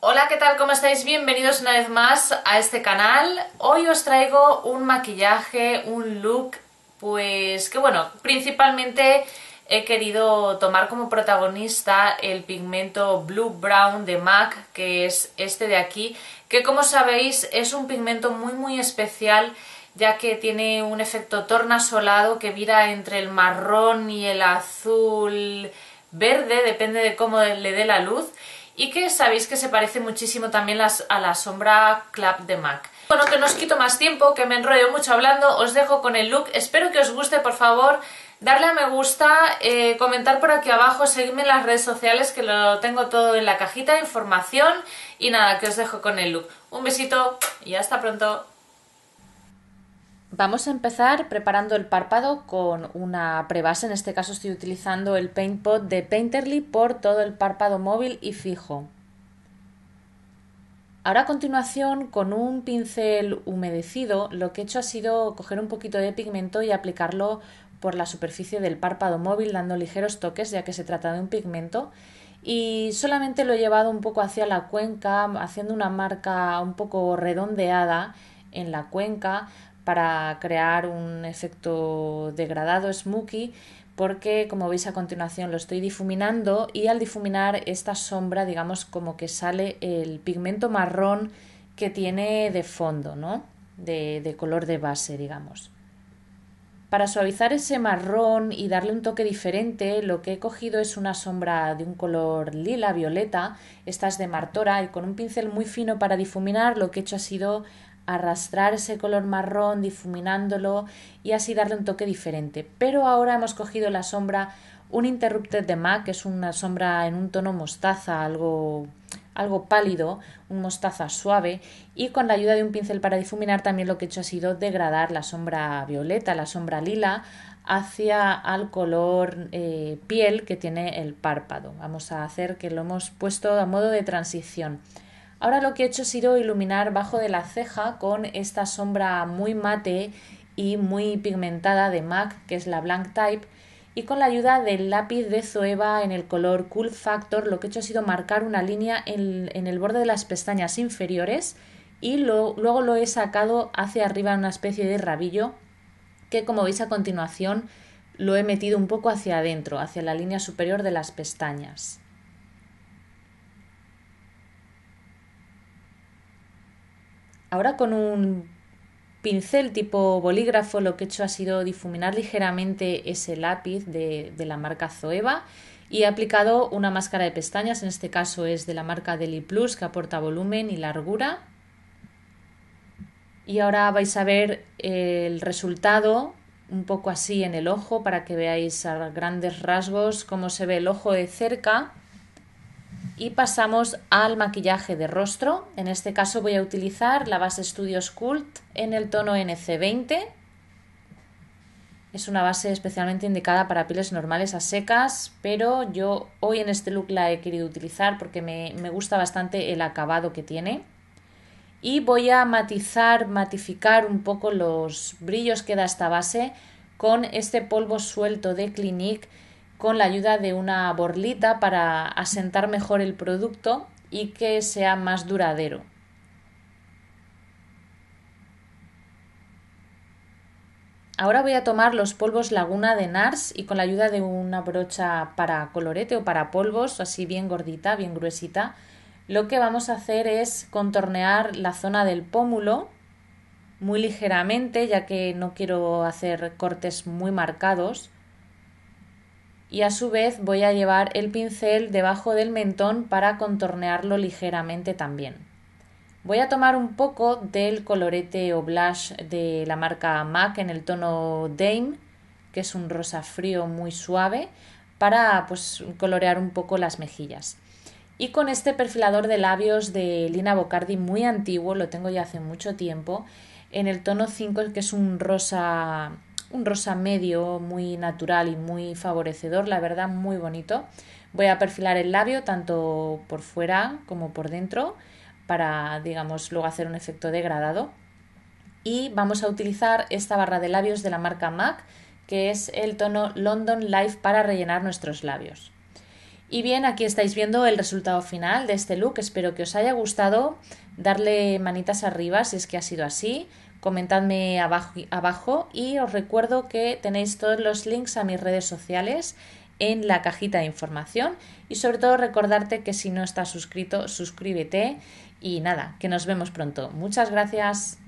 Hola, ¿qué tal? ¿Cómo estáis? Bienvenidos una vez más a este canal. Hoy os traigo un maquillaje, un look, pues que bueno, principalmente he querido tomar como protagonista el pigmento Blue Brown de MAC, que es este de aquí, que como sabéis es un pigmento muy muy especial ya que tiene un efecto tornasolado que vira entre el marrón y el azul verde, depende de cómo le dé la luz y que sabéis que se parece muchísimo también a la sombra Clap de MAC. Bueno, que no os quito más tiempo, que me enrollo mucho hablando, os dejo con el look, espero que os guste, por favor, darle a me gusta, eh, comentar por aquí abajo, seguirme en las redes sociales, que lo tengo todo en la cajita de información, y nada, que os dejo con el look. Un besito y hasta pronto. Vamos a empezar preparando el párpado con una prebase, en este caso estoy utilizando el Paint Pot de Painterly por todo el párpado móvil y fijo. Ahora a continuación con un pincel humedecido lo que he hecho ha sido coger un poquito de pigmento y aplicarlo por la superficie del párpado móvil dando ligeros toques ya que se trata de un pigmento y solamente lo he llevado un poco hacia la cuenca haciendo una marca un poco redondeada en la cuenca para crear un efecto degradado smoky porque como veis a continuación lo estoy difuminando y al difuminar esta sombra digamos como que sale el pigmento marrón que tiene de fondo, ¿no? De, de color de base, digamos. Para suavizar ese marrón y darle un toque diferente, lo que he cogido es una sombra de un color lila, violeta, esta es de Martora, y con un pincel muy fino para difuminar lo que he hecho ha sido arrastrar ese color marrón difuminándolo y así darle un toque diferente. Pero ahora hemos cogido la sombra un Interrupted de MAC, que es una sombra en un tono mostaza, algo, algo pálido, un mostaza suave, y con la ayuda de un pincel para difuminar también lo que he hecho ha sido degradar la sombra violeta, la sombra lila, hacia al color eh, piel que tiene el párpado. Vamos a hacer que lo hemos puesto a modo de transición. Ahora lo que he hecho ha sido iluminar bajo de la ceja con esta sombra muy mate y muy pigmentada de MAC, que es la Blank Type, y con la ayuda del lápiz de Zoeva en el color Cool Factor, lo que he hecho ha sido marcar una línea en, el borde de las pestañas inferiores y luego lo he sacado hacia arriba en una especie de rabillo que como veis a continuación lo he metido un poco hacia adentro, hacia la línea superior de las pestañas. Ahora con un pincel tipo bolígrafo lo que he hecho ha sido difuminar ligeramente ese lápiz de, la marca Zoeva y he aplicado una máscara de pestañas, en este caso es de la marca Deli Plus que aporta volumen y largura. Y ahora vais a ver el resultado un poco así en el ojo para que veáis a grandes rasgos cómo se ve el ojo de cerca y pasamos al maquillaje de rostro. En este caso voy a utilizar la base Studio Cult en el tono NC20. Es una base especialmente indicada para pieles normales a secas, pero yo hoy en este look la he querido utilizar porque me, me gusta bastante el acabado que tiene. Y voy a matizar, matificar un poco los brillos que da esta base con este polvo suelto de Clinique con la ayuda de una borlita para asentar mejor el producto y que sea más duradero. Ahora voy a tomar los polvos Laguna de Nars y con la ayuda de una brocha para colorete o para polvos, así bien gordita, bien gruesita, lo que vamos a hacer es contornear la zona del pómulo muy ligeramente, ya que no quiero hacer cortes muy marcados y a su vez voy a llevar el pincel debajo del mentón para contornearlo ligeramente también. Voy a tomar un poco del colorete o blush de la marca MAC en el tono Dame, que es un rosa frío muy suave, para pues, colorear un poco las mejillas. Y con este perfilador de labios de Lina Bocardi muy antiguo, lo tengo ya hace mucho tiempo, en el tono 5, que es un rosa un rosa medio muy natural y muy favorecedor, la verdad muy bonito. Voy a perfilar el labio tanto por fuera como por dentro para, digamos, luego hacer un efecto degradado. Y vamos a utilizar esta barra de labios de la marca MAC, que es el tono London Life para rellenar nuestros labios. Y bien, aquí estáis viendo el resultado final de este look. Espero que os haya gustado. Darle manitas arriba si es que ha sido así. Comentadme abajo, abajo y os recuerdo que tenéis todos los links a mis redes sociales en la cajita de información y sobre todo recordarte que si no estás suscrito, suscríbete y nada, que nos vemos pronto. Muchas gracias.